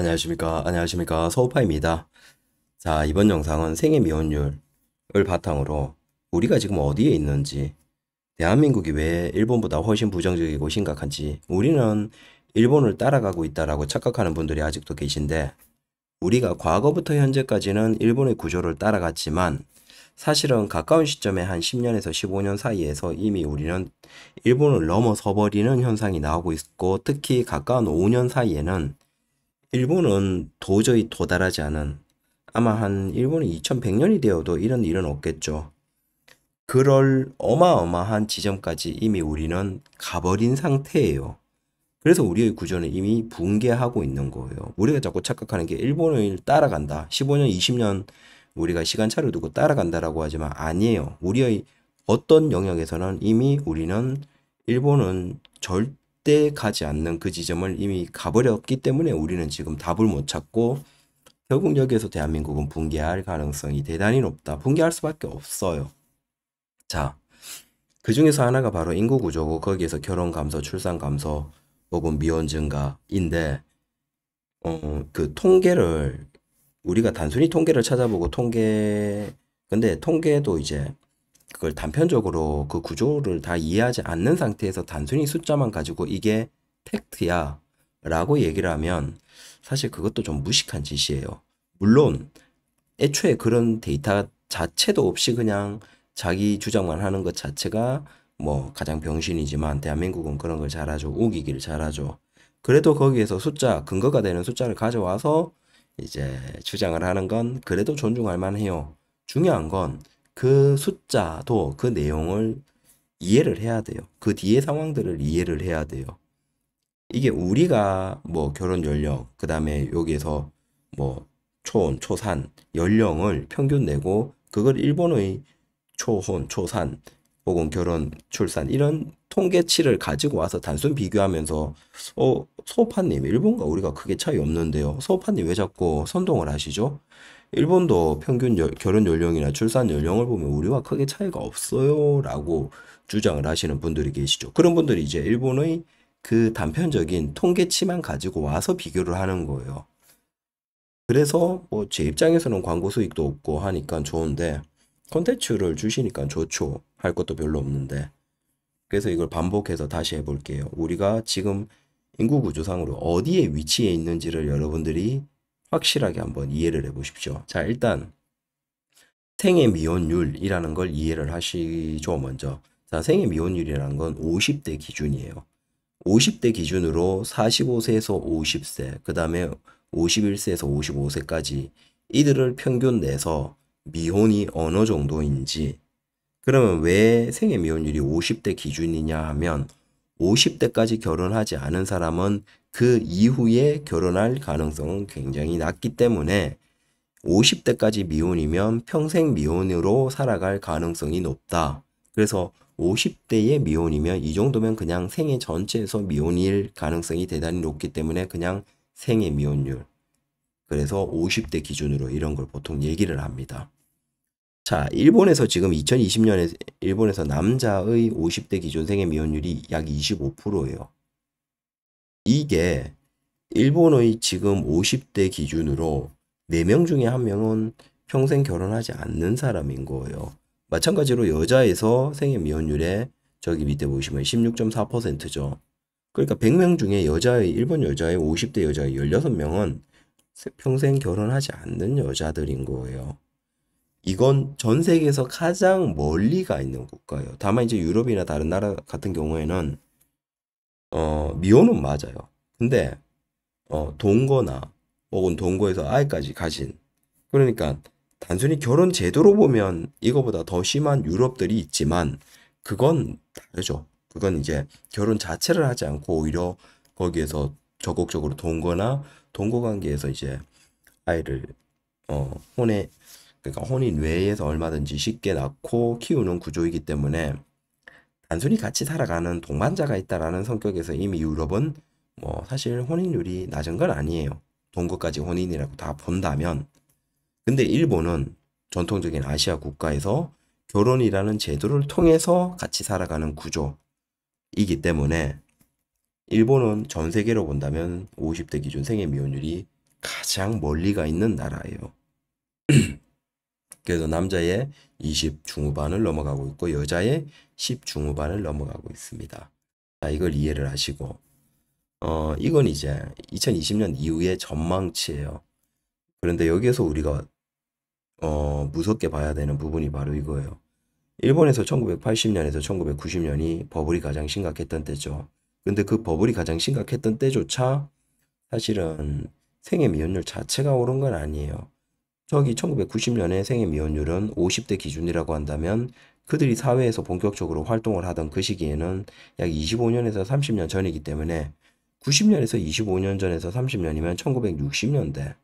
안녕하십니까 안녕하십니까 서우파입니다 자 이번 영상은 생애 미혼율을 바탕으로 우리가 지금 어디에 있는지 대한민국이 왜 일본보다 훨씬 부정적이고 심각한지 우리는 일본을 따라가고 있다라고 착각하는 분들이 아직도 계신데 우리가 과거부터 현재까지는 일본의 구조를 따라갔지만 사실은 가까운 시점에 한 10년에서 15년 사이에서 이미 우리는 일본을 넘어서 버리는 현상이 나오고 있고 특히 가까운 5년 사이에는 일본은 도저히 도달하지 않은 아마 한 일본이 2100년이 되어도 이런 일은 없겠죠. 그럴 어마어마한 지점까지 이미 우리는 가버린 상태예요. 그래서 우리의 구조는 이미 붕괴하고 있는 거예요. 우리가 자꾸 착각하는 게 일본을 따라간다. 15년, 20년 우리가 시간차를 두고 따라간다라고 하지만 아니에요. 우리의 어떤 영역에서는 이미 우리는 일본은 절대 그때 가지 않는 그 지점을 이미 가버렸기 때문에 우리는 지금 답을 못 찾고 결국 여기에서 대한민국은 붕괴할 가능성이 대단히 높다. 붕괴할 수밖에 없어요. 자, 그 중에서 하나가 바로 인구 구조고 거기에서 결혼 감소, 출산 감소 혹은 미혼 증가인데 어, 그 통계를 우리가 단순히 통계를 찾아보고 통계 근데 통계도 이제 그걸 단편적으로 그 구조를 다 이해하지 않는 상태에서 단순히 숫자만 가지고 이게 팩트야 라고 얘기를 하면 사실 그것도 좀 무식한 짓이에요. 물론 애초에 그런 데이터 자체도 없이 그냥 자기 주장만 하는 것 자체가 뭐 가장 병신이지만 대한민국은 그런 걸 잘하죠. 우기기를 잘하죠. 그래도 거기에서 숫자, 근거가 되는 숫자를 가져와서 이제 주장을 하는 건 그래도 존중할 만해요. 중요한 건그 숫자도 그 내용을 이해를 해야 돼요. 그 뒤에 상황들을 이해를 해야 돼요. 이게 우리가 뭐 결혼 연령, 그 다음에 여기에서 뭐 초혼, 초산, 연령을 평균 내고 그걸 일본의 초혼, 초산, 혹은 결혼, 출산 이런 통계치를 가지고 와서 단순 비교하면서 어 소파님 일본과 우리가 크게 차이 없는데요. 소파님 왜 자꾸 선동을 하시죠? 일본도 평균 여, 결혼 연령이나 출산 연령을 보면 우리와 크게 차이가 없어요. 라고 주장을 하시는 분들이 계시죠. 그런 분들이 이제 일본의 그 단편적인 통계치만 가지고 와서 비교를 하는 거예요. 그래서 뭐 제 입장에서는 광고 수익도 없고 하니까 좋은데 콘텐츠를 주시니까 좋죠. 할 것도 별로 없는데. 그래서 이걸 반복해서 다시 해볼게요. 우리가 지금 인구 구조상으로 어디에 위치해 있는지를 여러분들이 확실하게 한번 이해를 해 보십시오. 자, 일단 생애 미혼율이라는 걸 이해를 하시죠, 먼저. 자, 생애 미혼율이라는 건 50대 기준이에요. 50대 기준으로 45세에서 50세, 그 다음에 51세에서 55세까지 이들을 평균 내서 미혼이 어느 정도인지 그러면 왜 생애 미혼율이 50대 기준이냐 하면 50대까지 결혼하지 않은 사람은 그 이후에 결혼할 가능성은 굉장히 낮기 때문에 50대까지 미혼이면 평생 미혼으로 살아갈 가능성이 높다. 그래서 50대의 미혼이면 이 정도면 그냥 생애 전체에서 미혼일 가능성이 대단히 높기 때문에 그냥 생애 미혼율. 그래서 50대 기준으로 이런 걸 보통 얘기를 합니다. 자, 일본에서 지금 2020년에 일본에서 남자의 50대 기존생의 미혼율이 약 25%예요. 이게 일본의 지금 50대 기준으로 4명 중에 1명은 평생 결혼하지 않는 사람인 거예요. 마찬가지로 여자에서 생애 미혼율에 저기 밑에 보시면 16.4%죠. 그러니까 100명 중에 여자의 일본 여자의 50대 여자의 16명은 평생 결혼하지 않는 여자들인 거예요. 이건 전 세계에서 가장 멀리 가 있는 국가예요. 다만 이제 유럽이나 다른 나라 같은 경우에는 어, 미호는 맞아요. 근데 어, 동거나 혹은 동거에서 아이까지가진 그러니까 단순히 결혼 제도로 보면 이거보다 더 심한 유럽들이 있지만 그건 다르죠. 그건 이제 결혼 자체를 하지 않고 오히려 거기에서 적극적으로 동거나 동거 관계에서 이제 아이를 어, 혼에 그러니까 혼인 외에서 얼마든지 쉽게 낳고 키우는 구조이기 때문에 단순히 같이 살아가는 동반자가 있다라는 성격에서 이미 유럽은 뭐 사실 혼인율이 낮은 건 아니에요. 동거까지 혼인이라고 다 본다면 근데 일본은 전통적인 아시아 국가에서 결혼이라는 제도를 통해서 같이 살아가는 구조이기 때문에 일본은 전 세계로 본다면 50대 기준 생애 미혼율이 가장 멀리가 있는 나라예요. 그래서 남자의 20 중후반을 넘어가고 있고 여자의 10 중후반을 넘어가고 있습니다. 자, 이걸 이해를 하시고 어, 이건 이제 2020년 이후의 전망치예요. 그런데 여기에서 우리가 어, 무섭게 봐야 되는 부분이 바로 이거예요. 일본에서 1980년에서 1990년이 버블이 가장 심각했던 때죠. 근데 그 버블이 가장 심각했던 때조차 사실은 생애 미연율 자체가 오른 건 아니에요. 저기 1990년에 생애 미혼율은 50대 기준이라고 한다면 그들이 사회에서 본격적으로 활동을 하던 그 시기에는 약 25년에서 30년 전이기 때문에 90년에서 25년 전에서 30년이면 1960년대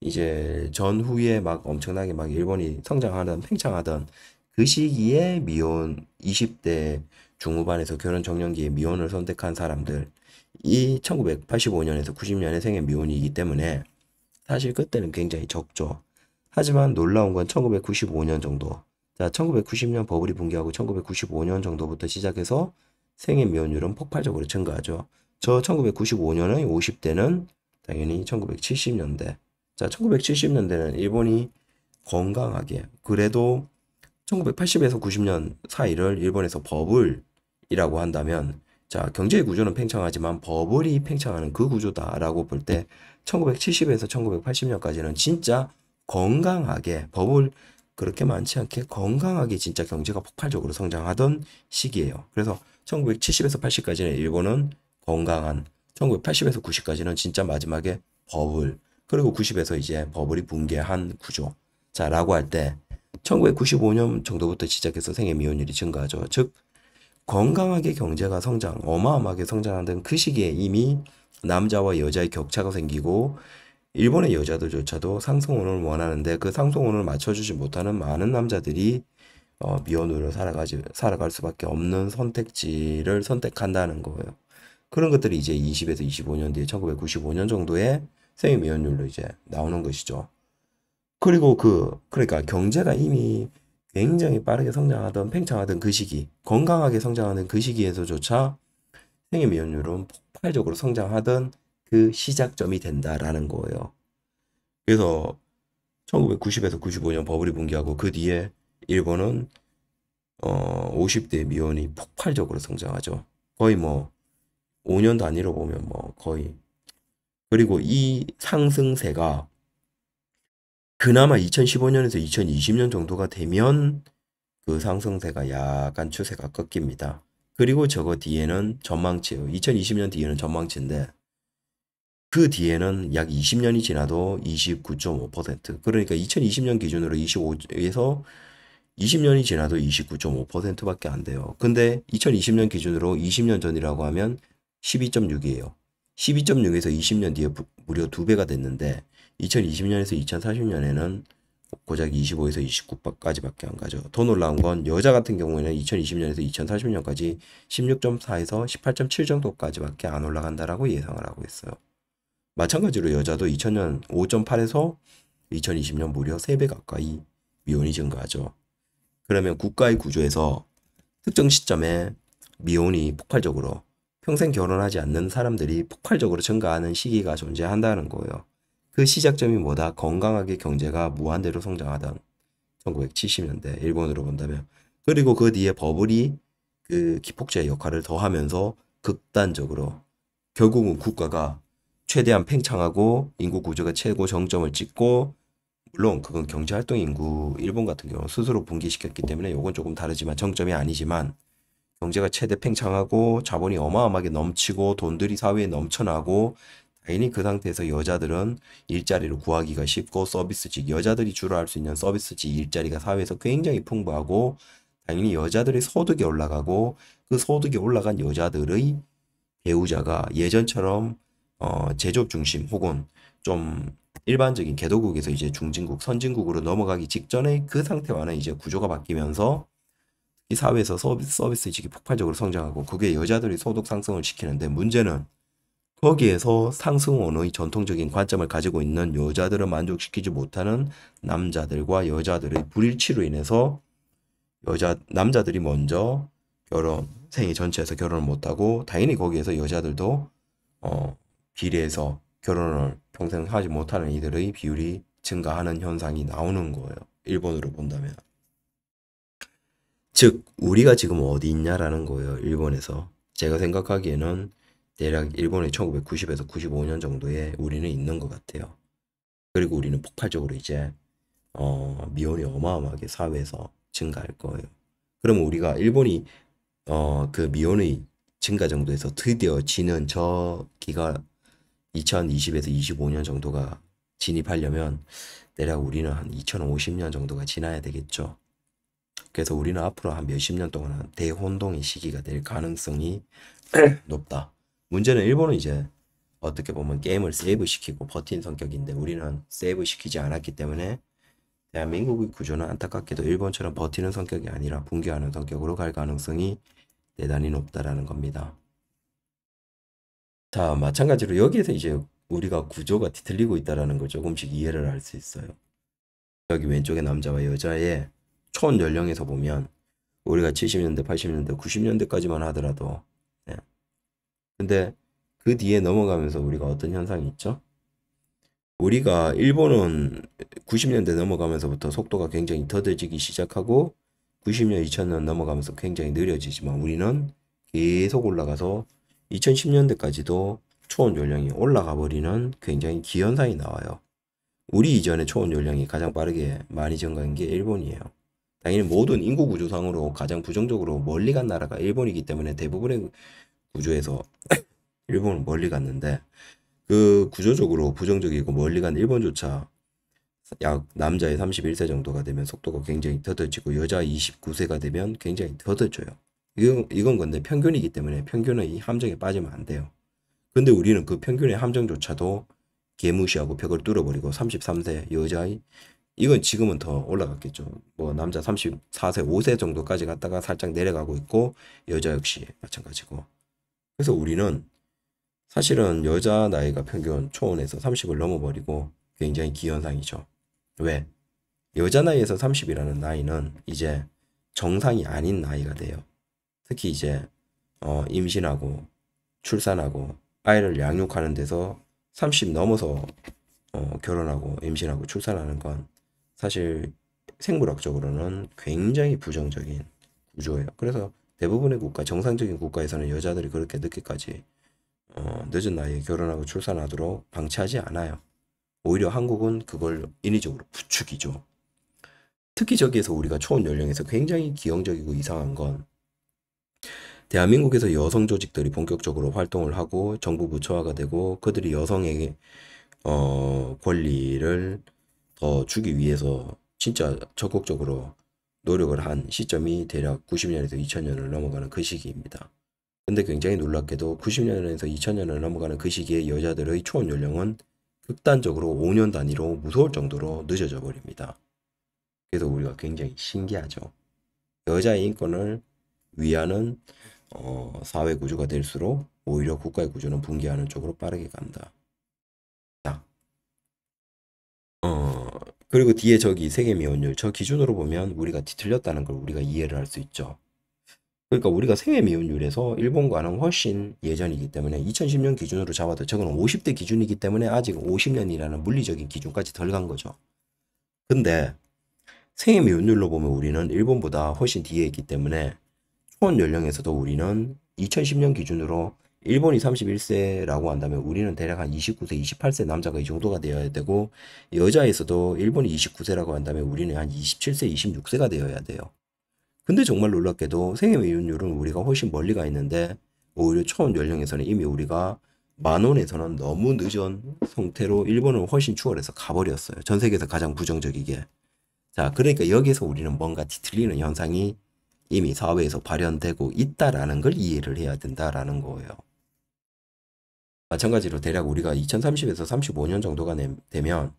이제 전후에 막 엄청나게 막 일본이 성장하던 팽창하던 그 시기에 미혼 20대 중후반에서 결혼 정년기에 미혼을 선택한 사람들 이 1985년에서 90년에 생애 미혼이기 때문에 사실 그때는 굉장히 적죠. 하지만 놀라운 건 1995년 정도. 자, 1990년 버블이 붕괴하고 1995년 정도부터 시작해서 생애 면율은 폭발적으로 증가하죠. 저 1995년의 50대는 당연히 1970년대. 자, 1970년대는 일본이 건강하게 그래도 1980에서 90년 사이를 일본에서 버블이라고 한다면 자, 경제의 구조는 팽창하지만 버블이 팽창하는 그 구조다라고 볼 때 1970에서 1980년까지는 진짜 건강하게 버블 그렇게 많지 않게 건강하게 진짜 경제가 폭발적으로 성장하던 시기예요. 그래서 1970에서 80까지는 일본은 건강한 1980에서 90까지는 진짜 마지막에 버블 그리고 90에서 이제 버블이 붕괴한 구조 자라고 할 때 1995년 정도부터 시작해서 생애 미혼율이 증가하죠. 즉 건강하게 경제가 성장 어마어마하게 성장하던 그 시기에 이미 남자와 여자의 격차가 생기고 일본의 여자들조차도 상승운을 원하는데 그 상승운을 맞춰주지 못하는 많은 남자들이 어, 미혼으로 살아가지, 살아갈 수밖에 없는 선택지를 선택한다는 거예요. 그런 것들이 이제 20에서 25년 뒤에 1995년 정도에 생미 미혼율로 이제 나오는 것이죠. 그리고 그 그러니까 경제가 이미 굉장히 빠르게 성장하던 팽창하던 그 시기, 건강하게 성장하는 그 시기에서조차 생애 미혼율은 폭발적으로 성장하던 그 시작점이 된다라는 거예요. 그래서 1990에서 95년 버블이 붕괴하고 그 뒤에 일본은 어 50대 미혼이 폭발적으로 성장하죠. 거의 뭐 5년 단위로 보면 뭐 거의 그리고 이 상승세가 그나마 2015년에서 2020년 정도가 되면 그 상승세가 약간 추세가 꺾입니다. 그리고 저거 뒤에는 전망치예요. 2020년 뒤에는 전망치인데 그 뒤에는 약 20년이 지나도 29.5% 그러니까 2020년 기준으로 25에서 20년이 지나도 29.5%밖에 안 돼요. 근데 2020년 기준으로 20년 전이라고 하면 12.6이에요. 12.6에서 20년 뒤에 무려 두배가 됐는데 2020년에서 2040년에는 고작 25에서 29까지밖에 안 가죠. 더 놀라운 건 여자 같은 경우에는 2020년에서 2040년까지 16.4에서 18.7 정도까지밖에 안 올라간다라고 예상을 하고 있어요. 마찬가지로 여자도 2000년 5.8에서 2020년 무려 3배 가까이 미혼이 증가하죠. 그러면 국가의 구조에서 특정 시점에 미혼이 폭발적으로 평생 결혼하지 않는 사람들이 폭발적으로 증가하는 시기가 존재한다는 거예요. 그 시작점이 뭐다? 건강하게 경제가 무한대로 성장하던 1970년대 일본으로 본다면 그리고 그 뒤에 버블이 그 기폭제의 역할을 더하면서 극단적으로 결국은 국가가 최대한 팽창하고 인구 구조가 최고 정점을 찍고 물론 그건 경제 활동 인구 일본 같은 경우 스스로 분기시켰기 때문에 이건 조금 다르지만 정점이 아니지만 경제가 최대 팽창하고 자본이 어마어마하게 넘치고 돈들이 사회에 넘쳐나고 당연히 그 상태에서 여자들은 일자리를 구하기가 쉽고 서비스직 여자들이 주로 할 수 있는 서비스직 일자리가 사회에서 굉장히 풍부하고 당연히 여자들의 소득이 올라가고 그 소득이 올라간 여자들의 배우자가 예전처럼 어, 제조업 중심 혹은 좀 일반적인 개도국에서 이제 중진국, 선진국으로 넘어가기 직전에그 상태와는 이제 구조가 바뀌면서 이 사회에서 서비스, 서비스직이 폭발적으로 성장하고 그게 여자들이 소득 상승을 시키는데 문제는 거기에서 상승원의 전통적인 관점을 가지고 있는 여자들을 만족시키지 못하는 남자들과 여자들의 불일치로 인해서 여자 남자들이 먼저 결혼 생애 전체에서 결혼을 못하고 당연히 거기에서 여자들도 어, 비례해서 결혼을 평생 하지 못하는 이들의 비율이 증가하는 현상이 나오는 거예요. 일본으로 본다면. 즉 우리가 지금 어디 있냐라는 거예요. 일본에서. 제가 생각하기에는 대략 일본의 1990에서 95년 정도에 우리는 있는 것 같아요. 그리고 우리는 폭발적으로 이제 어, 미혼이 어마어마하게 사회에서 증가할 거예요. 그러면 우리가 일본이 어, 그 미혼의 증가 정도에서 드디어 지는 저 기가 2020에서 25년 정도가 진입하려면 대략 우리는 한 2050년 정도가 지나야 되겠죠. 그래서 우리는 앞으로 한 몇십 년 동안 대혼동의 시기가 될 가능성이 네. 높다. 문제는 일본은 이제 어떻게 보면 게임을 세이브시키고 버틴 성격인데 우리는 세이브시키지 않았기 때문에 대한민국의 구조는 안타깝게도 일본처럼 버티는 성격이 아니라 붕괴하는 성격으로 갈 가능성이 대단히 높다라는 겁니다. 자, 마찬가지로 여기에서 이제 우리가 구조가 뒤틀리고 있다는 걸 조금씩 이해를 할 수 있어요. 여기 왼쪽에 남자와 여자의 촌 연령에서 보면 우리가 70년대, 80년대, 90년대까지만 하더라도 예. 근데 그 뒤에 넘어가면서 우리가 어떤 현상이 있죠? 우리가 일본은 90년대 넘어가면서부터 속도가 굉장히 더뎌지기 시작하고 90년, 2000년 넘어가면서 굉장히 느려지지만 우리는 계속 올라가서 2010년대까지도 초원 연령이 올라가 버리는 굉장히 기현상이 나와요. 우리 이전의 초원 연령이 가장 빠르게 많이 증가한 게 일본이에요. 당연히 모든 인구 구조상으로 가장 부정적으로 멀리 간 나라가 일본이기 때문에 대부분의 구조에서 일본은 멀리 갔는데 그 구조적으로 부정적이고 멀리 간 일본조차 약 남자의 31세 정도가 되면 속도가 굉장히 더뎌지고 여자 29세가 되면 굉장히 더뎌져요. 이건, 이건 건데 평균이기 때문에 평균은 이 함정에 빠지면 안 돼요. 근데 우리는 그 평균의 함정조차도 개무시하고 벽을 뚫어버리고 33세 여자의 이건 지금은 더 올라갔겠죠. 뭐 남자 34세, 5세 정도까지 갔다가 살짝 내려가고 있고 여자 역시 마찬가지고. 그래서 우리는 사실은 여자 나이가 평균 초원에서 30을 넘어버리고 굉장히 기현상이죠. 왜? 여자 나이에서 30이라는 나이는 이제 정상이 아닌 나이가 돼요. 특히 이제 어, 임신하고 출산하고 아이를 양육하는 데서 30 넘어서 어, 결혼하고 임신하고 출산하는 건 사실 생물학적으로는 굉장히 부정적인 구조예요. 그래서 대부분의 국가, 정상적인 국가에서는 여자들이 그렇게 늦게까지 어, 늦은 나이에 결혼하고 출산하도록 방치하지 않아요. 오히려 한국은 그걸 인위적으로 부추기죠. 특히 저기에서 우리가 초원 연령에서 굉장히 기형적이고 이상한 건 대한민국에서 여성 조직들이 본격적으로 활동을 하고 정부 부처화가 되고 그들이 여성에게 어, 권리를 더 주기 위해서 진짜 적극적으로 노력을 한 시점이 대략 90년에서 2000년을 넘어가는 그 시기입니다. 근데 굉장히 놀랍게도 90년에서 2000년을 넘어가는 그 시기에 여자들의 초혼 연령은 극단적으로 5년 단위로 무서울 정도로 늦어져 버립니다. 그래서 우리가 굉장히 신기하죠. 여자의 인권을 위하는 어, 사회 구조가 될수록 오히려 국가의 구조는 붕괴하는 쪽으로 빠르게 간다. 자, 어, 그리고 뒤에 저기 세계 미혼율 저 기준으로 보면 우리가 뒤틀렸다는 걸 우리가 이해를 할 수 있죠. 그러니까 우리가 세계 미혼율에서 일본과는 훨씬 예전이기 때문에 2010년 기준으로 잡아도 저거는 50대 기준이기 때문에 아직 50년이라는 물리적인 기준까지 덜 간 거죠. 근데 생애 미혼율로 보면 우리는 일본보다 훨씬 뒤에 있기 때문에 초원 연령에서도 우리는 2010년 기준으로 일본이 31세라고 한다면 우리는 대략 한 29세, 28세 남자가 이 정도가 되어야 되고 여자에서도 일본이 29세라고 한다면 우리는 한 27세, 26세가 되어야 돼요. 근데 정말 놀랍게도 생애 이혼율은 우리가 훨씬 멀리 가 있는데 오히려 초원 연령에서는 이미 우리가 만원에서는 너무 늦은 상태로 일본을 훨씬 추월해서 가버렸어요. 전 세계에서 가장 부정적이게. 자, 그러니까 여기에서 우리는 뭔가 뒤틀리는 현상이 이미 사회에서 발현되고 있다라는 걸 이해를 해야 된다라는 거예요. 마찬가지로 대략 우리가 2030에서 35년 정도가 되면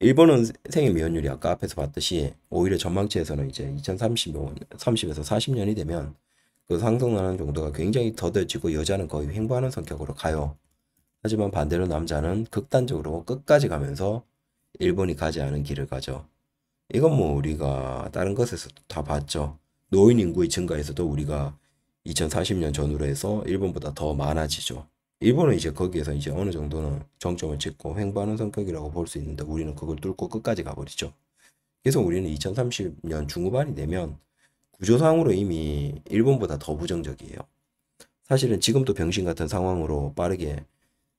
일본은 생애 미혼율이 아까 앞에서 봤듯이 오히려 전망치에서는 이제 2 0 3 5년 30에서 40년이 되면 그 상승하는 정도가 굉장히 더뎌지고 여자는 거의 횡보하는 성격으로 가요. 하지만 반대로 남자는 극단적으로 끝까지 가면서 일본이 가지 않은 길을 가죠. 이건 뭐 우리가 다른 것에서 다 봤죠. 노인 인구의 증가에서도 우리가 2040년 전후로 해서 일본보다 더 많아지죠. 일본은 이제 거기에서 이제 어느 정도는 정점을 찍고 횡보하는 성격이라고 볼 수 있는데 우리는 그걸 뚫고 끝까지 가버리죠. 그래서 우리는 2030년 중후반이 되면 구조상으로 이미 일본보다 더 부정적이에요. 사실은 지금도 병신 같은 상황으로 빠르게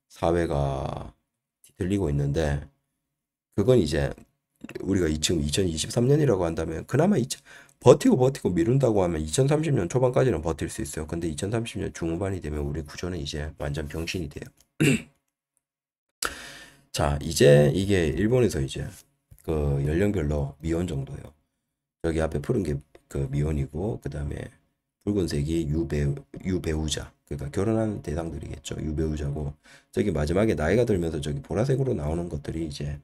사회가 들리고 있는데 그건 이제 우리가 지금 2023년이라고 한다면 그나마 2 0 버티고 버티고 미룬다고 하면 2030년 초반까지는 버틸 수 있어요. 근데 2030년 중후반이 되면 우리 구조는 이제 완전 병신이 돼요. 자, 이제 이게 일본에서 이제 그 연령별로 미혼 정도예요. 여기 앞에 푸른 게 그 미혼이고 그다음에 붉은색이 유배 유배우자. 그러니까 결혼한 대상들이겠죠. 유배우자고 저기 마지막에 나이가 들면서 저기 보라색으로 나오는 것들이 이제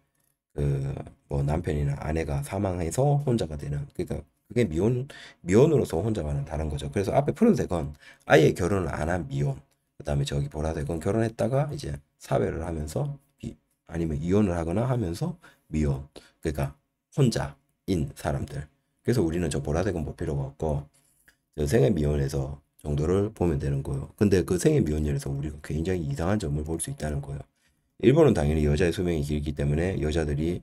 그 뭐 남편이나 아내가 사망해서 혼자가 되는 그러니까 그게 미혼, 미혼으로서 혼자만은 다른 거죠. 그래서 앞에 푸른색은 아예 결혼을 안 한 미혼. 그 다음에 저기 보라색은 결혼했다가 이제 사회를 하면서 비, 아니면 이혼을 하거나 하면서 미혼. 그러니까 혼자인 사람들. 그래서 우리는 저 보라색은 볼 뭐 필요가 없고 저생의 미혼에서 정도를 보면 되는 거예요. 근데 그생의 미혼율에서 우리가 굉장히 이상한 점을 볼 수 있다는 거예요. 일본은 당연히 여자의 수명이 길기 때문에 여자들이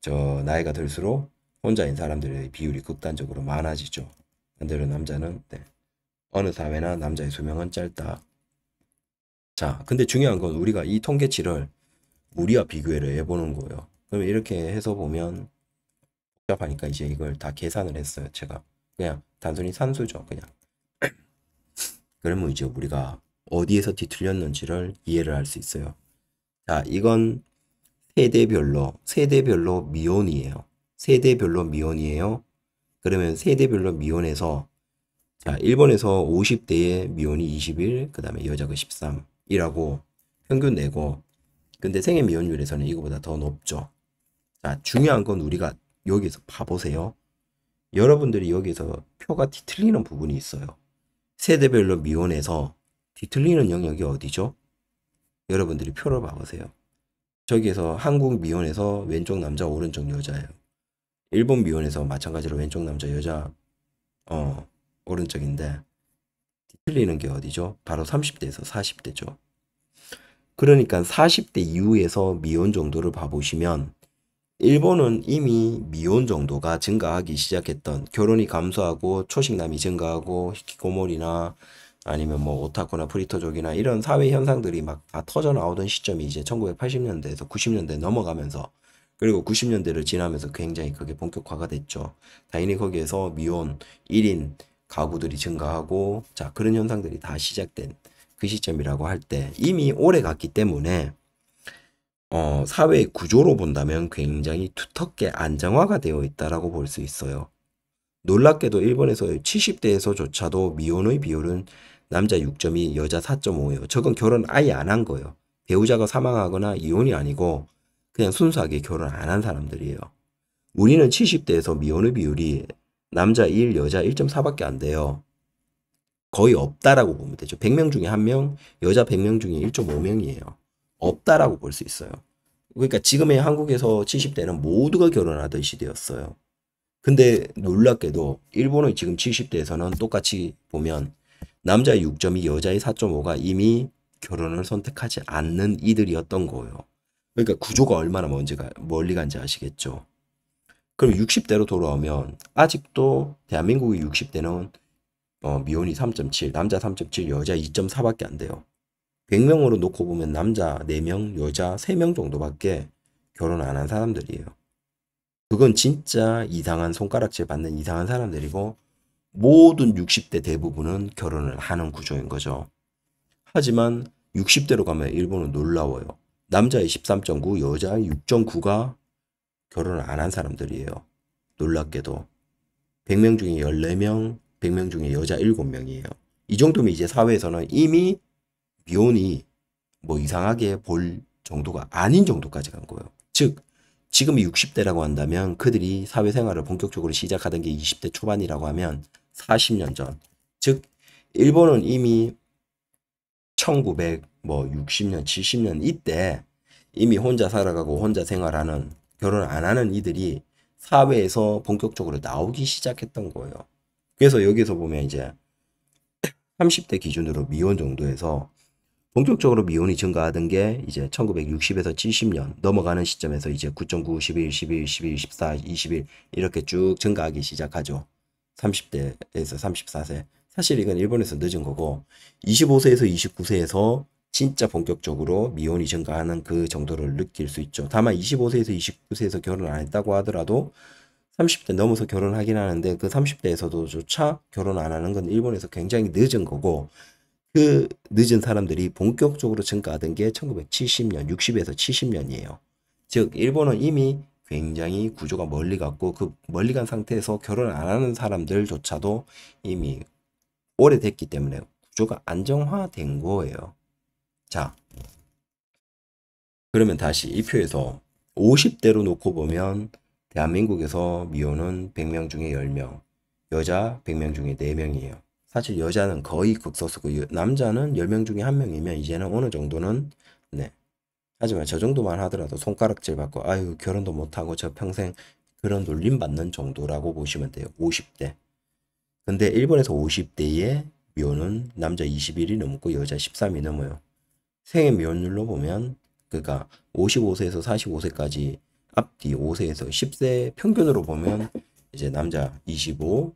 저 나이가 들수록 혼자인 사람들의 비율이 극단적으로 많아지죠. 반대로 남자는 네. 어느 사회나 남자의 수명은 짧다. 자, 근데 중요한 건 우리가 이 통계치를 우리와 비교를 해보는 거예요. 그럼 이렇게 해서 보면 복잡하니까 이제 이걸 다 계산을 했어요. 제가 그냥 단순히 산수죠. 그냥 그러면 이제 우리가 어디에서 뒤틀렸는지를 이해를 할 수 있어요. 자, 이건 세대별로 세대별로 미혼이에요. 세대별로 미혼이에요. 그러면 세대별로 미혼에서 자, 1번에서 50대의 미혼이 21, 그 다음에 여자가 13이라고 평균 내고 근데 생애 미혼율에서는 이거보다 더 높죠. 자, 중요한 건 우리가 여기서 봐보세요. 여러분들이 여기서 표가 뒤틀리는 부분이 있어요. 세대별로 미혼에서 뒤틀리는 영역이 어디죠? 여러분들이 표를 봐보세요. 저기에서 한국 미혼에서 왼쪽 남자 오른쪽 여자예요. 일본 미혼에서 마찬가지로 왼쪽 남자 여자 어 오른쪽인데 뒤틀리는 게 어디죠? 바로 30대에서 40대죠. 그러니까 40대 이후에서 미혼 정도를 봐보시면 일본은 이미 미혼 정도가 증가하기 시작했던 결혼이 감소하고 초식남이 증가하고 히키코모리나 아니면 뭐 오타쿠나 프리토족이나 이런 사회 현상들이 막 다 터져 나오던 시점이 이제 1980년대에서 90년대 넘어가면서 그리고 90년대를 지나면서 굉장히 크게 본격화가 됐죠. 당연히 거기에서 미혼, 1인 가구들이 증가하고 자 그런 현상들이 다 시작된 그 시점이라고 할 때 이미 오래 갔기 때문에 어, 사회의 구조로 본다면 굉장히 두텁게 안정화가 되어 있다라고 볼 수 있어요. 놀랍게도 일본에서 70대에서조차도 미혼의 비율은 남자 6.2, 여자 4.5예요. 저건 결혼 아예 안 한 거예요. 배우자가 사망하거나 이혼이 아니고 그냥 순수하게 결혼 안 한 사람들이에요. 우리는 70대에서 미혼의 비율이 남자 1, 여자 1.4밖에 안 돼요. 거의 없다라고 보면 되죠. 100명 중에 1명, 여자 100명 중에 1.5명이에요. 없다라고 볼 수 있어요. 그러니까 지금의 한국에서 70대는 모두가 결혼하던 시대였어요. 근데 놀랍게도 일본의 지금 70대에서는 똑같이 보면 남자 6.2, 여자의 4.5가 이미 결혼을 선택하지 않는 이들이었던 거예요. 그러니까 구조가 얼마나 먼지가 멀리 간지 아시겠죠. 그럼 60대로 돌아오면 아직도 대한민국의 60대는 어, 미혼이 3.7, 남자 3.7, 여자 2.4밖에 안 돼요. 100명으로 놓고 보면 남자 4명, 여자 3명 정도밖에 결혼 안 한 사람들이에요. 그건 진짜 이상한 손가락질 받는 이상한 사람들이고 모든 60대 대부분은 결혼을 하는 구조인 거죠. 하지만 60대로 가면 일본은 놀라워요. 남자의 13.9, 여자의 6.9가 결혼을 안 한 사람들이에요. 놀랍게도. 100명 중에 14명, 100명 중에 여자 7명이에요. 이 정도면 이제 사회에서는 이미 미혼이 뭐 이상하게 볼 정도가 아닌 정도까지 간 거예요. 즉, 지금 60대라고 한다면 그들이 사회생활을 본격적으로 시작하던 게 20대 초반이라고 하면 40년 전. 즉, 일본은 이미 1900, 뭐 60년, 70년 이때 이미 혼자 살아가고 혼자 생활하는 결혼 안 하는 이들이 사회에서 본격적으로 나오기 시작했던 거예요. 그래서 여기서 보면 이제 30대 기준으로 미혼 정도에서 본격적으로 미혼이 증가하던 게 이제 1960에서 70년 넘어가는 시점에서 이제 9.9, 11, 11, 11, 14, 21 이렇게 쭉 증가하기 시작하죠. 30대에서 34세. 사실 이건 일본에서 늦은 거고 25세에서 29세에서 진짜 본격적으로 미혼이 증가하는 그 정도를 느낄 수 있죠. 다만 25세에서 29세에서 결혼 안 했다고 하더라도 30대 넘어서 결혼하긴 하는데 그 30대에서도 조차 결혼 안 하는 건 일본에서 굉장히 늦은 거고 그 늦은 사람들이 본격적으로 증가하던 게 1970년, 60에서 70년이에요. 즉 일본은 이미 굉장히 구조가 멀리 갔고 그 멀리 간 상태에서 결혼 안 하는 사람들조차도 이미 오래됐기 때문에 구조가 안정화된 거예요. 자, 그러면 다시 이 표에서 50대로 놓고 보면 대한민국에서 미혼은 100명 중에 10명, 여자 100명 중에 4명이에요. 사실 여자는 거의 극소수고 남자는 10명 중에 1명이면 이제는 어느 정도는 네. 하지만 저 정도만 하더라도 손가락질 받고 아유 결혼도 못하고 저 평생 그런 놀림 받는 정도라고 보시면 돼요. 50대. 근데 일본에서 50대에 미혼은 남자 21이 넘고 여자 13이 넘어요. 생애 면율로 보면 그니까 55세에서 45세까지 앞뒤 5세에서 10세 평균으로 보면 이제 남자 25,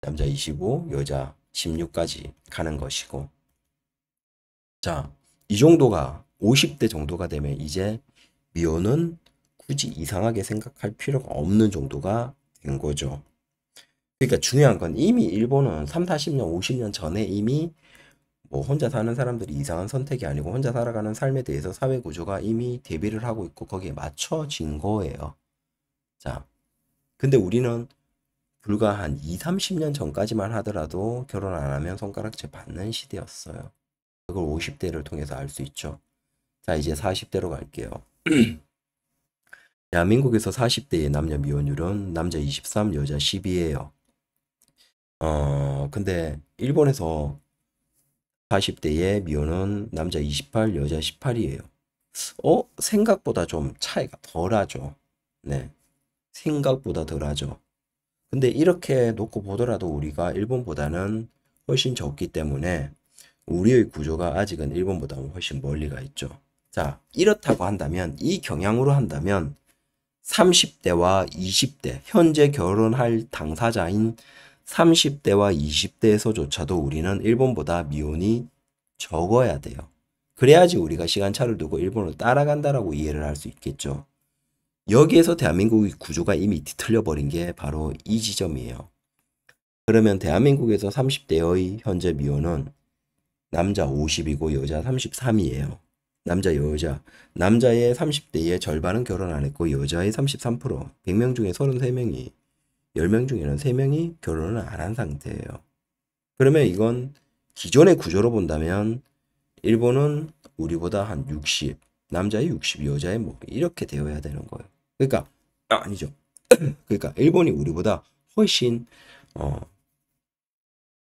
남자 25, 여자 16까지 가는 것이고 자, 이 정도가 50대 정도가 되면 이제 미혼은 굳이 이상하게 생각할 필요가 없는 정도가 된 거죠. 그러니까 중요한 건 이미 일본은 3, 40년, 50년 전에 이미 뭐 혼자 사는 사람들이 이상한 선택이 아니고 혼자 살아가는 삶에 대해서 사회 구조가 이미 대비를 하고 있고 거기에 맞춰진 거예요. 자, 근데 우리는 불과 한 2, 30년 전까지만 하더라도 결혼 안 하면 손가락질 받는 시대였어요. 그걸 50대를 통해서 알 수 있죠. 자, 이제 40대로 갈게요. 대한민국에서 40대의 남녀 미혼율은 남자 23, 여자 10이에요. 어, 근데 일본에서 40대의 미혼은 남자 28, 여자 18이에요. 어? 생각보다 좀 차이가 덜하죠. 네. 생각보다 덜하죠. 근데 이렇게 놓고 보더라도 우리가 일본보다는 훨씬 적기 때문에 우리의 구조가 아직은 일본보다 훨씬 멀리가 있죠. 자, 이렇다고 한다면 이 경향으로 한다면 30대와 20대 현재 결혼할 당사자인 30대와 20대에서조차도 우리는 일본보다 미혼이 적어야 돼요. 그래야지 우리가 시간차를 두고 일본을 따라간다라고 이해를 할 수 있겠죠. 여기에서 대한민국의 구조가 이미 뒤틀려버린 게 바로 이 지점이에요. 그러면 대한민국에서 30대의 현재 미혼은 남자 50이고 여자 33이에요. 남자 여자 남자의 30대의 절반은 결혼 안 했고 여자의 33% 100명 중에 33명이 10명 중에는 3명이 결혼을 안 한 상태예요. 그러면 이건 기존의 구조로 본다면 일본은 우리보다 한 60, 남자의 60, 여자의 뭐 이렇게 되어야 되는 거예요. 그러니까 아, 아니죠. 그러니까 일본이 우리보다 훨씬 어,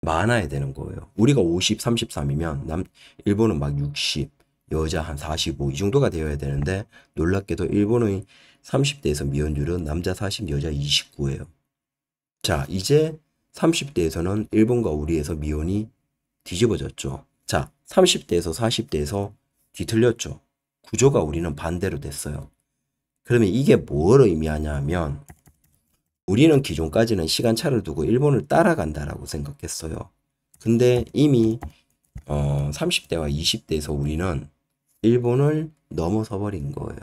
많아야 되는 거예요. 우리가 50, 33이면 남 일본은 막 60, 여자 한45 이 정도가 되어야 되는데 놀랍게도 일본의 30대에서 미혼율은 남자 40, 여자 29예요. 자, 이제 30대에서는 일본과 우리에서 미혼이 뒤집어졌죠. 자, 30대에서 40대에서 뒤틀렸죠. 구조가 우리는 반대로 됐어요. 그러면 이게 뭐를 의미하냐면 우리는 기존까지는 시간차를 두고 일본을 따라간다라고 생각했어요. 근데 이미 어, 30대와 20대에서 우리는 일본을 넘어서 버린 거예요.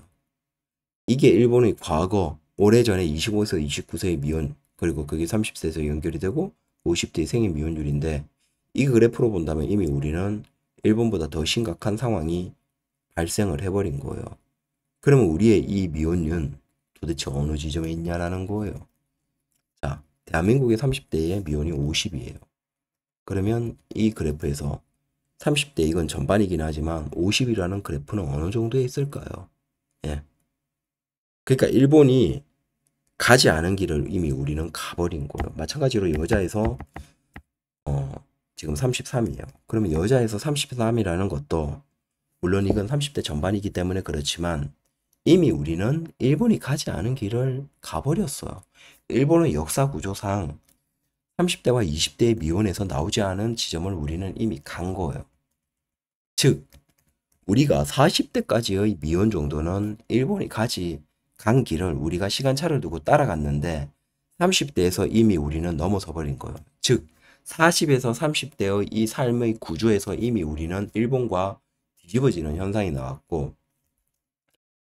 이게 일본의 과거 오래전에 2 5세 29세의 미혼 그리고 그게 30세에서 연결이 되고 50대의 생애 미혼율인데 이 그래프로 본다면 이미 우리는 일본보다 더 심각한 상황이 발생을 해버린 거예요. 그러면 우리의 이미혼율 도대체 어느 지점에 있냐라는 거예요. 자, 대한민국의 30대의 미혼이 50이에요. 그러면 이 그래프에서 30대 이건 전반이긴 하지만 50이라는 그래프는 어느 정도에 있을까요? 예. 그러니까 일본이 가지 않은 길을 이미 우리는 가버린 거예요. 마찬가지로 여자에서 어, 지금 33이에요. 그러면 여자에서 33이라는 것도 물론 이건 30대 전반이기 때문에 그렇지만 이미 우리는 일본이 가지 않은 길을 가버렸어요. 일본은 역사 구조상 30대와 20대의 미혼에서 나오지 않은 지점을 우리는 이미 간 거예요. 즉, 우리가 40대까지의 미혼 정도는 일본이 가지 간 길을 우리가 시간차를 두고 따라갔는데 30대에서 이미 우리는 넘어서 버린 거예요. 즉 40에서 30대의 이 삶의 구조에서 이미 우리는 일본과 뒤집어지는 현상이 나왔고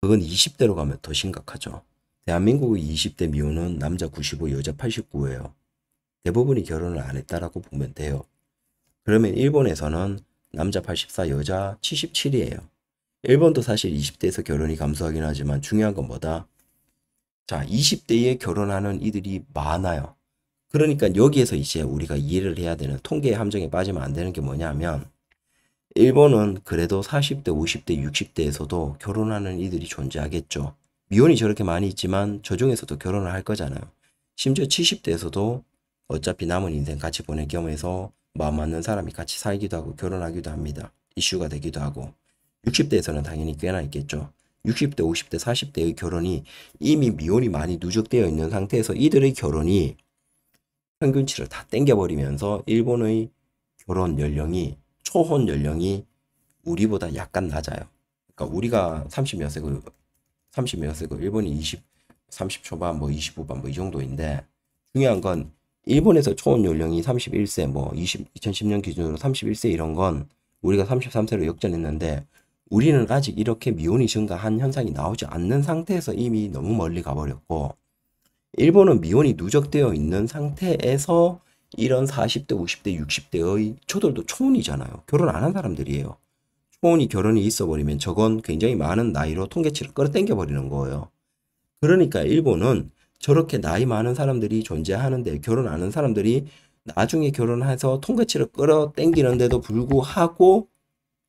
그건 20대로 가면 더 심각하죠. 대한민국의 20대 미혼은 남자 95, 여자 89예요. 대부분이 결혼을 안 했다라고 보면 돼요. 그러면 일본에서는 남자 84, 여자 77이에요. 일본도 사실 20대에서 결혼이 감소하긴 하지만 중요한 건 뭐다? 자, 20대에 결혼하는 이들이 많아요. 그러니까 여기에서 이제 우리가 이해를 해야 되는 통계의 함정에 빠지면 안 되는 게 뭐냐면 일본은 그래도 40대, 50대, 60대에서도 결혼하는 이들이 존재하겠죠. 미혼이 저렇게 많이 있지만 저 중에서도 결혼을 할 거잖아요. 심지어 70대에서도 어차피 남은 인생 같이 보낼 겸해서 마음 맞는 사람이 같이 살기도 하고 결혼하기도 합니다. 이슈가 되기도 하고. 60대에서는 당연히 꽤나 있겠죠. 60대, 50대, 40대의 결혼이 이미 미혼이 많이 누적되어 있는 상태에서 이들의 결혼이 평균치를 다 땡겨버리면서 일본의 결혼 연령이 초혼 연령이 우리보다 약간 낮아요. 그러니까 우리가 30몇 세고 30몇 세고 일본이 20 30 초반 뭐20 후반 뭐 이 정도인데 중요한 건 일본에서 초혼 연령이 31세 뭐 20, 2010년 기준으로 31세 이런 건 우리가 33세로 역전했는데 우리는 아직 이렇게 미혼이 증가한 현상이 나오지 않는 상태에서 이미 너무 멀리 가버렸고 일본은 미혼이 누적되어 있는 상태에서 이런 40대, 50대, 60대의 초들도 초혼이잖아요. 결혼 안 한 사람들이에요. 초혼이 결혼이 있어버리면 저건 굉장히 많은 나이로 통계치를 끌어당겨버리는 거예요. 그러니까 일본은 저렇게 나이 많은 사람들이 존재하는데 결혼 안 한 사람들이 나중에 결혼해서 통계치를 끌어당기는데도 불구하고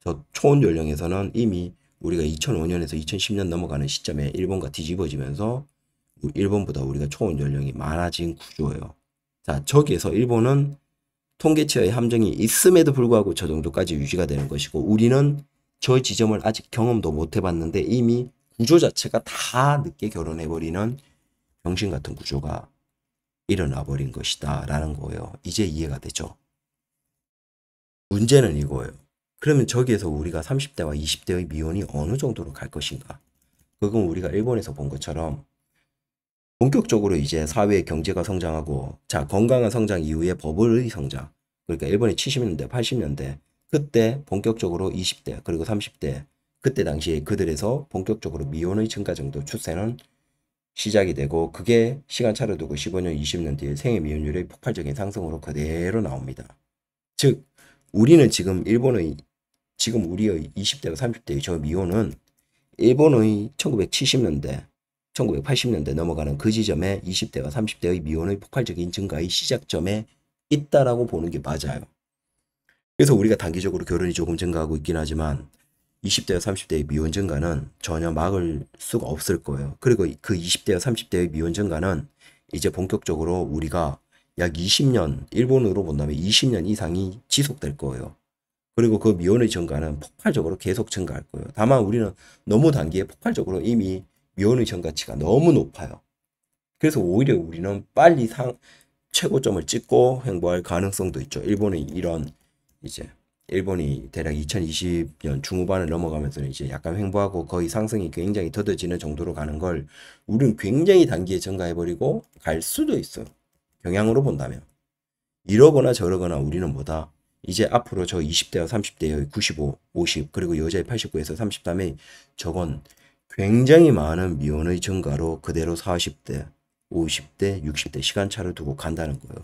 더 초원 연령에서는 이미 우리가 2005년에서 2010년 넘어가는 시점에 일본과 뒤집어지면서 일본보다 우리가 초원 연령이 많아진 구조예요. 자, 저기에서 일본은 통계체의 함정이 있음에도 불구하고 저 정도까지 유지가 되는 것이고 우리는 저 지점을 아직 경험도 못 해봤는데 이미 구조 자체가 다 늦게 결혼해버리는 병신 같은 구조가 일어나버린 것이다 라는 거예요. 이제 이해가 되죠. 문제는 이거예요. 그러면 저기에서 우리가 30대와 20대의 미혼이 어느 정도로 갈 것인가? 그건 우리가 일본에서 본 것처럼 본격적으로 이제 사회 경제가 성장하고 자 건강한 성장 이후에 버블의 성장 그러니까 일본의 70년대 80년대 그때 본격적으로 20대 그리고 30대 그때 당시에 그들에서 본격적으로 미혼의 증가 정도 추세는 시작이 되고 그게 시간차를 두고 15년 20년 뒤에 생애 미혼율의 폭발적인 상승으로 그대로 나옵니다. 즉 우리는 지금 일본의 지금 우리의 20대와 30대의 저 미혼은 일본의 1970년대, 1980년대 넘어가는 그 지점에 20대와 30대의 미혼의 폭발적인 증가의 시작점에 있다라고 보는 게 맞아요. 그래서 우리가 단기적으로 결혼이 조금 증가하고 있긴 하지만 20대와 30대의 미혼 증가는 전혀 막을 수가 없을 거예요. 그리고 그 20대와 30대의 미혼 증가는 이제 본격적으로 우리가 약 20년, 일본으로 본다면 20년 이상이 지속될 거예요. 그리고 그 미온의 증가는 폭발적으로 계속 증가할 거예요. 다만 우리는 너무 단기에 폭발적으로 이미 미온의 증가치가 너무 높아요. 그래서 오히려 우리는 빨리 상 최고점을 찍고 횡보할 가능성도 있죠. 일본이 이런 이제 일본이 대략 2020년 중후반을 넘어가면서 이제 약간 횡보하고 거의 상승이 굉장히 더뎌지는 정도로 가는 걸 우리는 굉장히 단기에 증가해버리고 갈 수도 있어요. 경향으로 본다면. 이러거나 저러거나 우리는 뭐다? 이제 앞으로 저 20대와 30대의 95, 50 그리고 여자의 89에서 3 0 다음에 저건 굉장히 많은 미혼의 증가로 그대로 40대, 50대, 60대 시간차를 두고 간다는 거예요.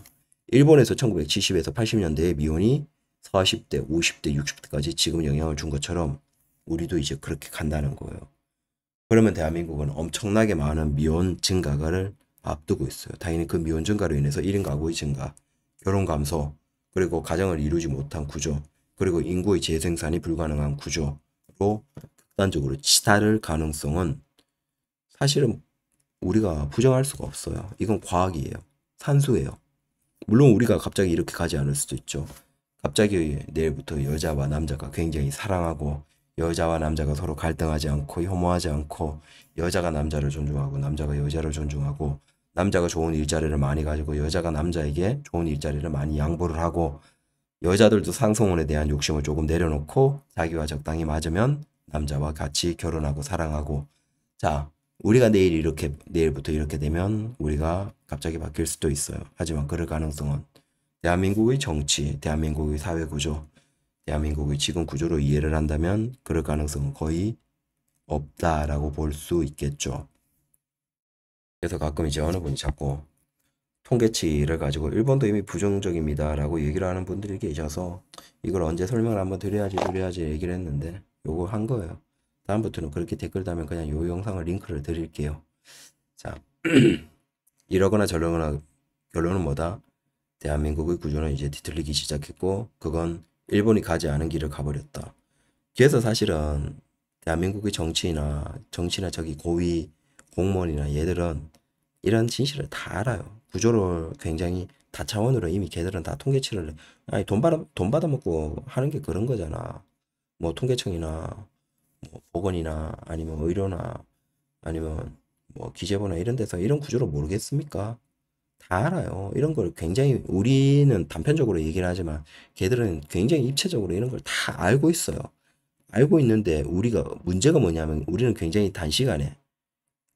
일본에서 1970에서 8 0년대의 미혼이 40대, 50대, 60대까지 지금 영향을 준 것처럼 우리도 이제 그렇게 간다는 거예요. 그러면 대한민국은 엄청나게 많은 미혼 증가를 앞두고 있어요. 당연히 그 미혼 증가로 인해서 1인 가구의 증가, 결혼 감소, 그리고 가정을 이루지 못한 구조, 그리고 인구의 재생산이 불가능한 구조로 극단적으로 치달을 가능성은 사실은 우리가 부정할 수가 없어요. 이건 과학이에요. 산수예요. 물론 우리가 갑자기 이렇게 가지 않을 수도 있죠. 갑자기 내일부터 여자와 남자가 굉장히 사랑하고 여자와 남자가 서로 갈등하지 않고 혐오하지 않고 여자가 남자를 존중하고 남자가 여자를 존중하고 남자가 좋은 일자리를 많이 가지고 여자가 남자에게 좋은 일자리를 많이 양보를 하고 여자들도 상승혼에 대한 욕심을 조금 내려놓고 자기와 적당히 맞으면 남자와 같이 결혼하고 사랑하고 자 우리가 내일 이렇게 내일부터 이렇게 되면 우리가 갑자기 바뀔 수도 있어요. 하지만 그럴 가능성은 대한민국의 정치, 대한민국의 사회 구조, 대한민국의 지금 구조로 이해를 한다면 그럴 가능성은 거의 없다라고 볼 수 있겠죠. 그래서 가끔 이제 어느 분이 자꾸 통계치를 가지고 일본도 이미 부정적입니다 라고 얘기를 하는 분들이 계셔서 이걸 언제 설명을 한번 드려야지 드려야지 얘기를 했는데 요거 한 거예요 다음부터는 그렇게 댓글 달면 그냥 요 영상을 링크를 드릴게요 자 이러거나 저러거나 결론은 뭐다 대한민국의 구조는 이제 뒤틀리기 시작했고 그건 일본이 가지 않은 길을 가버렸다 그래서 사실은 대한민국의 정치나 정치나 저기 고위 공무원이나 얘들은 이런 진실을 다 알아요. 구조를 굉장히 다차원으로 이미 걔들은 다 통계치를 내. 아니 돈 받아 돈 받아먹고 하는 게 그런 거잖아. 뭐 통계청이나 뭐 보건이나 아니면 의료나 아니면 뭐 기재부나 이런 데서 이런 구조를 모르겠습니까? 다 알아요. 이런 걸 굉장히 우리는 단편적으로 얘기를 하지만 걔들은 굉장히 입체적으로 이런 걸 다 알고 있어요. 알고 있는데 우리가 문제가 뭐냐면 우리는 굉장히 단시간에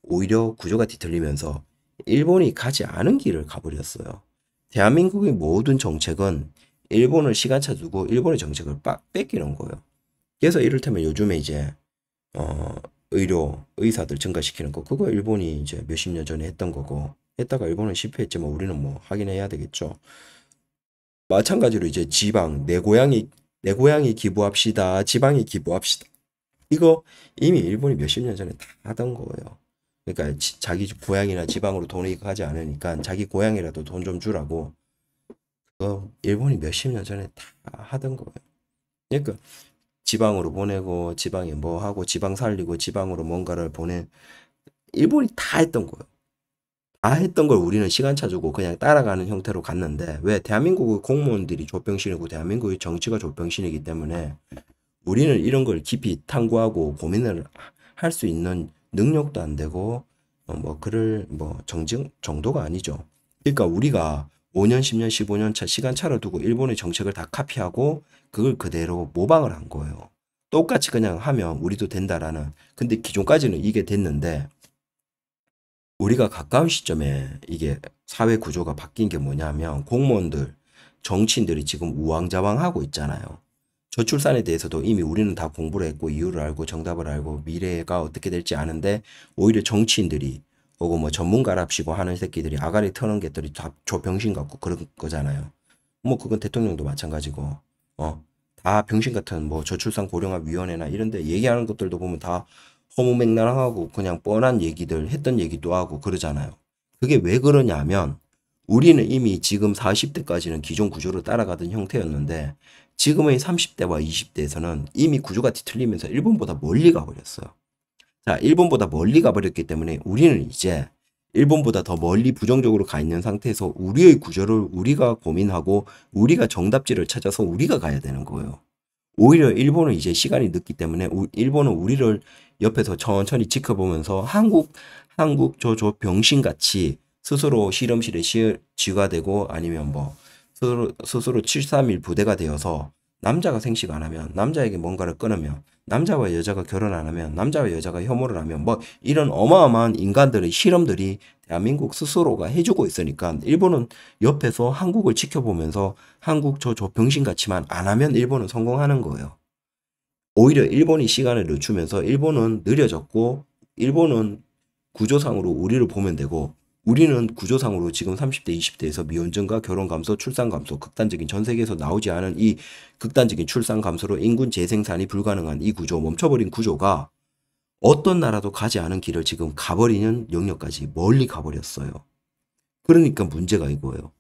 오히려 구조가 뒤틀리면서 일본이 가지 않은 길을 가버렸어요. 대한민국의 모든 정책은 일본을 시간차 두고 일본의 정책을 빡 뺏기는 거예요. 그래서 이를테면 요즘에 이제 어, 의료 의사들 증가시키는 거 그거 일본이 이제 몇십 년 전에 했던 거고 했다가 일본은 실패했지만 우리는 뭐확인 해야 되겠죠. 마찬가지로 이제 지방 내 고향이 내 고향이 기부합시다 지방이 기부합시다 이거 이미 일본이 몇십 년 전에 다 하던 거예요. 그러니까 지, 자기 고향이나 지방으로 돈이 가지 않으니까 자기 고향이라도 돈 좀 주라고 그거 일본이 몇십 년 전에 다 하던 거예요. 그러니까 지방으로 보내고 지방에 뭐 하고 지방 살리고 지방으로 뭔가를 보낸 일본이 다 했던 거예요. 다 했던 걸 우리는 시간 차주고 그냥 따라가는 형태로 갔는데 왜 대한민국의 공무원들이 조병신이고 대한민국의 정치가 조병신이기 때문에 우리는 이런 걸 깊이 탐구하고 고민을 할 수 있는 능력도 안 되고 어, 뭐그럴뭐 정증 정도가 아니죠. 그러니까 우리가 5년, 10년, 15년 차 시간 차를 두고 일본의 정책을 다 카피하고 그걸 그대로 모방을 한 거예요. 똑같이 그냥 하면 우리도 된다라는. 근데 기존까지는 이게 됐는데 우리가 가까운 시점에 이게 사회 구조가 바뀐 게 뭐냐면 공무원들, 정치인들이 지금 우왕좌왕하고 있잖아요. 저출산에 대해서도 이미 우리는 다 공부를 했고 이유를 알고 정답을 알고 미래가 어떻게 될지 아는데 오히려 정치인들이 오고 뭐 전문가랍시고 하는 새끼들이 아가리 터는 개들이다저 병신 같고 그런 거잖아요. 뭐 그건 대통령도 마찬가지고 어 다 병신 같은 뭐 저출산 고령화 위원회나 이런데 얘기하는 것들도 보면 다 허무맹랑하고 그냥 뻔한 얘기들 했던 얘기도 하고 그러잖아요. 그게 왜 그러냐면 우리는 이미 지금 40대까지는 기존 구조로 따라가던 형태였는데 지금의 30대와 20대에서는 이미 구조가 뒤틀리면서 일본보다 멀리 가버렸어요. 자, 일본보다 멀리 가버렸기 때문에 우리는 이제 일본보다 더 멀리 부정적으로 가 있는 상태에서 우리의 구조를 우리가 고민하고 우리가 정답지를 찾아서 우리가 가야 되는 거예요. 오히려 일본은 이제 시간이 늦기 때문에 일본은 우리를 옆에서 천천히 지켜보면서 한국 한국 저 저 병신같이 스스로 실험실에 지가 되고 아니면 뭐 스스로, 스스로 731 부대가 되어서 남자가 생식 안 하면 남자에게 뭔가를 끊으면 남자와 여자가 결혼 안 하면 남자와 여자가 혐오를 하면 뭐 이런 어마어마한 인간들의 실험들이 대한민국 스스로가 해주고 있으니까 일본은 옆에서 한국을 지켜보면서 한국 저 저병신같지만안 하면 일본은 성공하는 거예요. 오히려 일본이 시간을 늦추면서 일본은 느려졌고 일본은 구조상으로 우리를 보면 되고 우리는 구조상으로 지금 30대, 20대에서 미혼증과 결혼 감소, 출산 감소, 극단적인 전 세계에서 나오지 않은 이 극단적인 출산 감소로 인군 재생산이 불가능한 이 구조, 멈춰버린 구조가 어떤 나라도 가지 않은 길을 지금 가버리는 영역까지 멀리 가버렸어요. 그러니까 문제가 이거예요.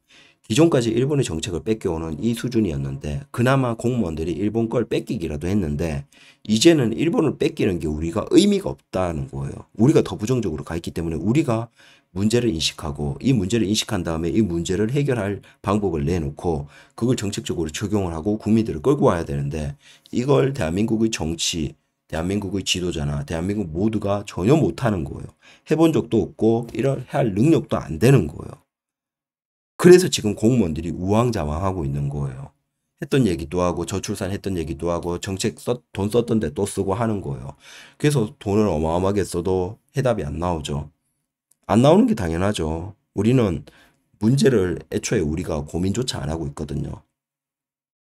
기존까지 일본의 정책을 뺏겨오는 이 수준이었는데 그나마 공무원들이 일본 걸 뺏기기라도 했는데 이제는 일본을 뺏기는 게 우리가 의미가 없다는 거예요. 우리가 더 부정적으로 가 있기 때문에 우리가 문제를 인식하고 이 문제를 인식한 다음에 이 문제를 해결할 방법을 내놓고 그걸 정책적으로 적용을 하고 국민들을 끌고 와야 되는데 이걸 대한민국의 정치 대한민국의 지도자나 대한민국 모두가 전혀 못하는 거예요. 해본 적도 없고 이런 할 능력도 안 되는 거예요. 그래서 지금 공무원들이 우왕좌왕하고 있는 거예요. 했던 얘기도 하고 저출산 했던 얘기도 하고 정책 썼, 돈 썼던데 또 쓰고 하는 거예요. 그래서 돈을 어마어마하게 써도 해답이 안 나오죠. 안 나오는 게 당연하죠. 우리는 문제를 애초에 우리가 고민조차 안 하고 있거든요.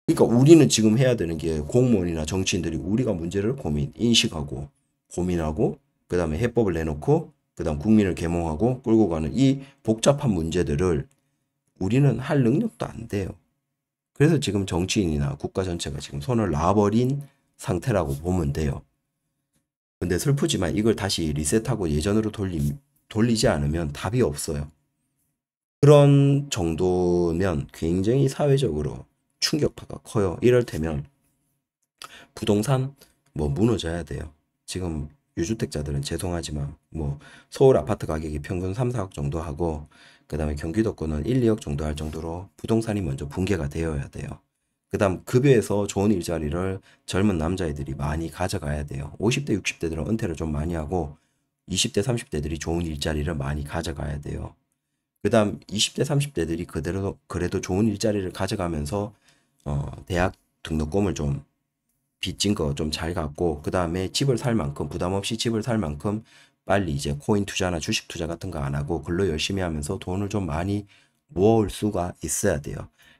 그러니까 우리는 지금 해야 되는 게 공무원이나 정치인들이 우리가 문제를 고민, 인식하고 고민하고 그 다음에 해법을 내놓고 그 다음 국민을 계몽하고 끌고 가는 이 복잡한 문제들을 우리는 할 능력도 안 돼요. 그래서 지금 정치인이나 국가 전체가 지금 손을 놔버린 상태라고 보면 돼요. 근데 슬프지만 이걸 다시 리셋하고 예전으로 돌리, 돌리지 않으면 답이 없어요. 그런 정도면 굉장히 사회적으로 충격파가 커요. 이럴 테면 부동산 뭐 무너져야 돼요. 지금 유주택자들은 죄송하지만 뭐 서울 아파트 가격이 평균 3, 4억 정도 하고 그 다음에 경기도권은 1, 2억 정도 할 정도로 부동산이 먼저 붕괴가 되어야 돼요. 그 다음 급여에서 좋은 일자리를 젊은 남자애들이 많이 가져가야 돼요. 50대, 60대들은 은퇴를 좀 많이 하고 20대, 30대들이 좋은 일자리를 많이 가져가야 돼요. 그 다음 20대, 30대들이 그대로 그래도 좋은 일자리를 가져가면서 어, 대학 등록금을 좀 빚진 거 좀 잘 갚고 그 다음에 집을 살 만큼 부담 없이 집을 살 만큼 빨리 이제 코인 투자나 주식 투자 같은 거 안 하고 글로 열심히 하면서 돈을 좀 많이 모을 수가 있어야 돼요.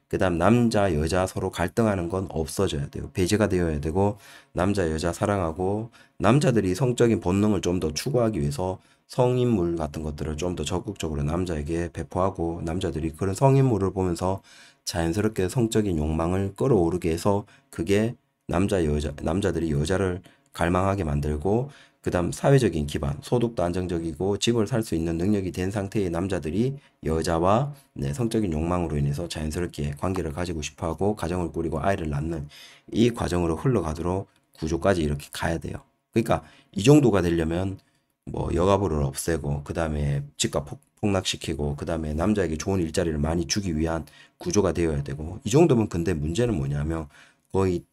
그 다음 남자 여자 서로 갈등하는 건 없어져야 돼요. 배제가 되어야 되고 남자 여자 사랑하고 남자들이 성적인 본능을 좀 더 추구하기 위해서 성인물 같은 것들을 좀 더 적극적으로 남자에게 배포하고 남자들이 그런 성인물을 보면서 자연스럽게 성적인 욕망을 끌어오르게 해서 그게 남자 여자 남자들이 여자를 갈망하게 만들고 그 다음 사회적인 기반, 소득도 안정적이고 집을 살 수 있는 능력이 된 상태의 남자들이 여자와 네, 성적인 욕망으로 인해서 자연스럽게 관계를 가지고 싶어하고 가정을 꾸리고 아이를 낳는 이 과정으로 흘러가도록 구조까지 이렇게 가야 돼요. 그러니까 이 정도가 되려면 뭐 여가부를 없애고 그 다음에 집값 폭, 락시키고그 다음에 남자에게 좋은 일자리를 많이 주기 위한 구조가 되어야 되고 이 정도면 근데 문제는 뭐냐면 거의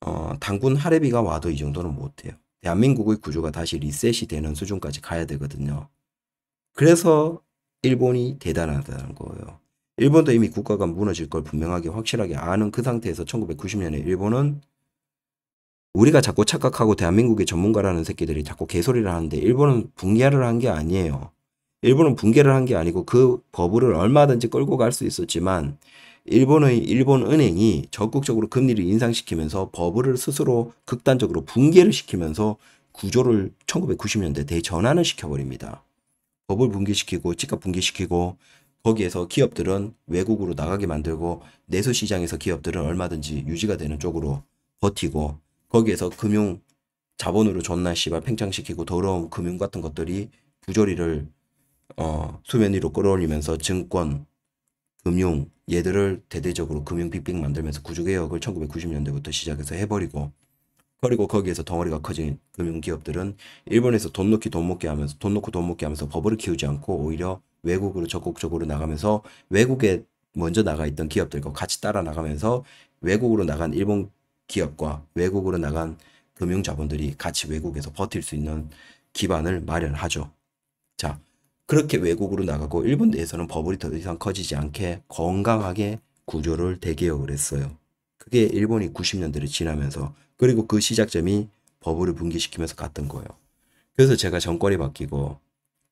어, 단군 할애비가 와도 이 정도는 못해요. 대한민국의 구조가 다시 리셋이 되는 수준까지 가야 되거든요. 그래서 일본이 대단하다는 거예요. 일본도 이미 국가가 무너질 걸 분명하게 확실하게 아는 그 상태에서 1990년에 일본은 우리가 자꾸 착각하고 대한민국의 전문가라는 새끼들이 자꾸 개소리를 하는데 일본은 붕괴를 한 게 아니에요. 일본은 붕괴를 한 게 아니고 그 버블을 얼마든지 끌고 갈 수 있었지만 일본의 일본 은행이 적극적으로 금리를 인상시키면서 버블을 스스로 극단적으로 붕괴를 시키면서 구조를 1990년대 대전환을 시켜버립니다. 버블 붕괴시키고 집값 붕괴시키고 거기에서 기업들은 외국으로 나가게 만들고 내수 시장에서 기업들은 얼마든지 유지가 되는 쪽으로 버티고 거기에서 금융 자본으로 존나 씨발 팽창시키고 더러운 금융 같은 것들이 부조리를 어, 수면 위로 끌어올리면서 증권 금융 얘들을 대대적으로 금융 빅뱅 만들면서 구조개혁을 1990년대부터 시작해서 해버리고 그리고 거기에서 덩어리가 커진 금융기업들은 일본에서 돈놓기돈 먹게 하면서 돈놓고돈 먹게 하면서 버블을 키우지 않고 오히려 외국으로 적극적으로 나가면서 외국에 먼저 나가 있던 기업들과 같이 따라 나가면서 외국으로 나간 일본 기업과 외국으로 나간 금융자본들이 같이 외국에서 버틸 수 있는 기반을 마련하죠. 자, 그렇게 외국으로 나가고 일본 내에서는 버블이 더 이상 커지지 않게 건강하게 구조를 대개혁을 했어요. 그게 일본이 90년대를 지나면서 그리고 그 시작점이 버블을 붕괴시키면서 갔던 거예요. 그래서 제가 정권이 바뀌고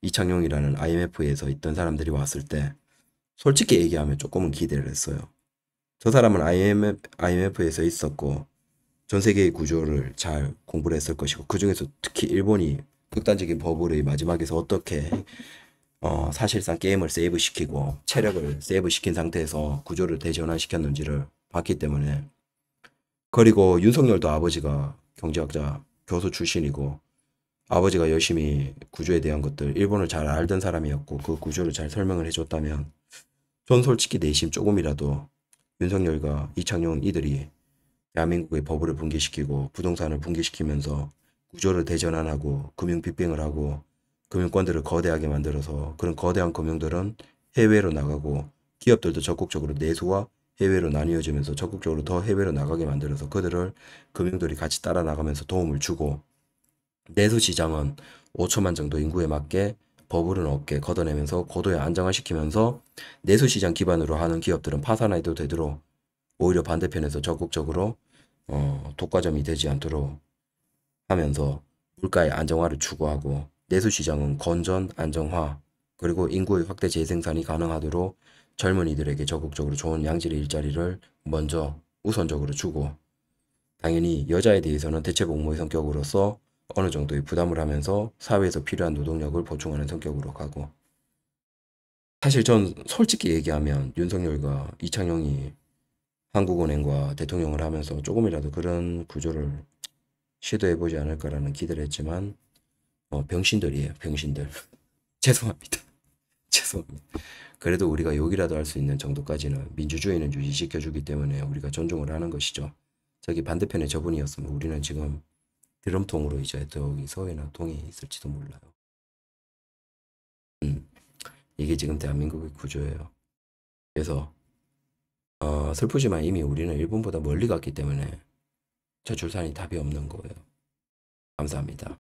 이창용이라는 IMF에서 있던 사람들이 왔을 때 솔직히 얘기하면 조금은 기대를 했어요. 저 사람은 IMF, IMF에서 있었고 전 세계의 구조를 잘 공부를 했을 것이고 그 중에서 특히 일본이 극단적인 버블의 마지막에서 어떻게 어, 사실상 게임을 세이브시키고 체력을 세이브시킨 상태에서 구조를 대전환시켰는지를 봤기 때문에 그리고 윤석열도 아버지가 경제학자 교수 출신이고 아버지가 열심히 구조에 대한 것들 일본을 잘 알던 사람이었고 그 구조를 잘 설명을 해줬다면 전 솔직히 내심 조금이라도 윤석열과 이창용 이들이 대한민국의 버블을 붕괴시키고 부동산을 붕괴시키면서 구조를 대전환하고 금융 빅뱅을 하고 금융권들을 거대하게 만들어서 그런 거대한 금융들은 해외로 나가고 기업들도 적극적으로 내수와 해외로 나뉘어지면서 적극적으로 더 해외로 나가게 만들어서 그들을 금융들이 같이 따라 나가면서 도움을 주고 내수 시장은 5천만 정도 인구에 맞게 버블은 없게 걷어내면서 고도에 안정화시키면서 내수 시장 기반으로 하는 기업들은 파산해도 되도록 오히려 반대편에서 적극적으로 어, 독과점이 되지 않도록 하면서 물가의 안정화를 추구하고 내수시장은 건전, 안정화, 그리고 인구의 확대 재생산이 가능하도록 젊은이들에게 적극적으로 좋은 양질의 일자리를 먼저 우선적으로 주고 당연히 여자에 대해서는 대체 복무의 성격으로서 어느 정도의 부담을 하면서 사회에서 필요한 노동력을 보충하는 성격으로 가고 사실 전 솔직히 얘기하면 윤석열과 이창용이 한국은행과 대통령을 하면서 조금이라도 그런 구조를 시도해보지 않을까라는 기대를 했지만 어, 병신들이에요. 병신들. 죄송합니다. 죄송합니다. 그래도 우리가 욕이라도 할 수 있는 정도까지는 민주주의는 유지시켜주기 때문에 우리가 존중을 하는 것이죠. 저기 반대편에 저분이었으면 우리는 지금 드럼통으로 이제 여기 서위나동이 있을지도 몰라요. 음, 이게 지금 대한민국의 구조예요. 그래서 어, 슬프지만 이미 우리는 일본보다 멀리 갔기 때문에 저출산이 답이 없는 거예요. 감사합니다.